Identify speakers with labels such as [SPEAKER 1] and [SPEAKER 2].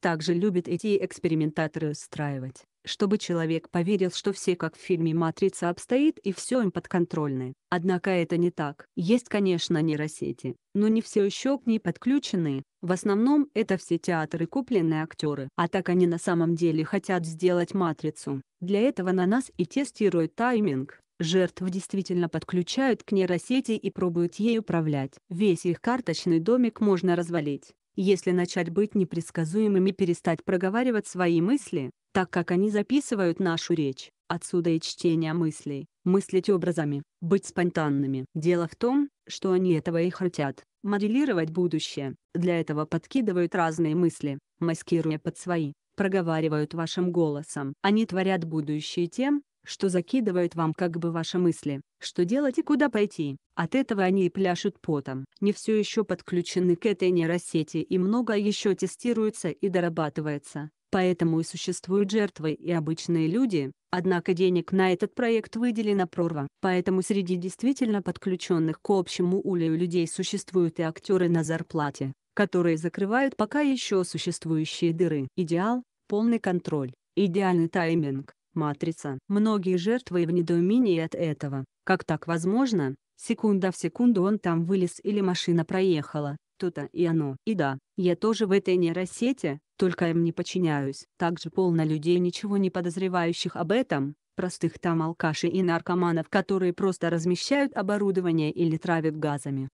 [SPEAKER 1] также любят эти экспериментаторы устраивать, чтобы человек поверил, что все как в фильме «Матрица» обстоит и все им подконтрольны. Однако это не так. Есть, конечно, нейросети, но не все еще к ней подключены. В основном это все театры купленные актеры. А так они на самом деле хотят сделать «Матрицу». Для этого на нас и тестируют тайминг. Жертв действительно подключают к нейросети и пробуют ей управлять. Весь их карточный домик можно развалить если начать быть непредсказуемыми и перестать проговаривать свои мысли, так как они записывают нашу речь, отсюда и чтение мыслей, мыслить образами, быть спонтанными. Дело в том, что они этого и хотят, моделировать будущее, для этого подкидывают разные мысли, маскируя под свои, проговаривают вашим голосом. Они творят будущее тем, что закидывают вам как бы ваши мысли, что делать и куда пойти. От этого они и пляшут потом. Не все еще подключены к этой нейросети и многое еще тестируется и дорабатывается. Поэтому и существуют жертвы и обычные люди, однако денег на этот проект выделено прорва. Поэтому среди действительно подключенных к общему улею людей существуют и актеры на зарплате, которые закрывают пока еще существующие дыры. Идеал – полный контроль, идеальный тайминг, матрица. Многие жертвы в недоумении от этого, как так возможно, секунда в секунду он там вылез или машина проехала, то-то и оно. И да, я тоже в этой нейросети, только им не подчиняюсь. Также полно людей, ничего не подозревающих об этом, простых там алкашей и наркоманов, которые просто размещают оборудование или травят газами.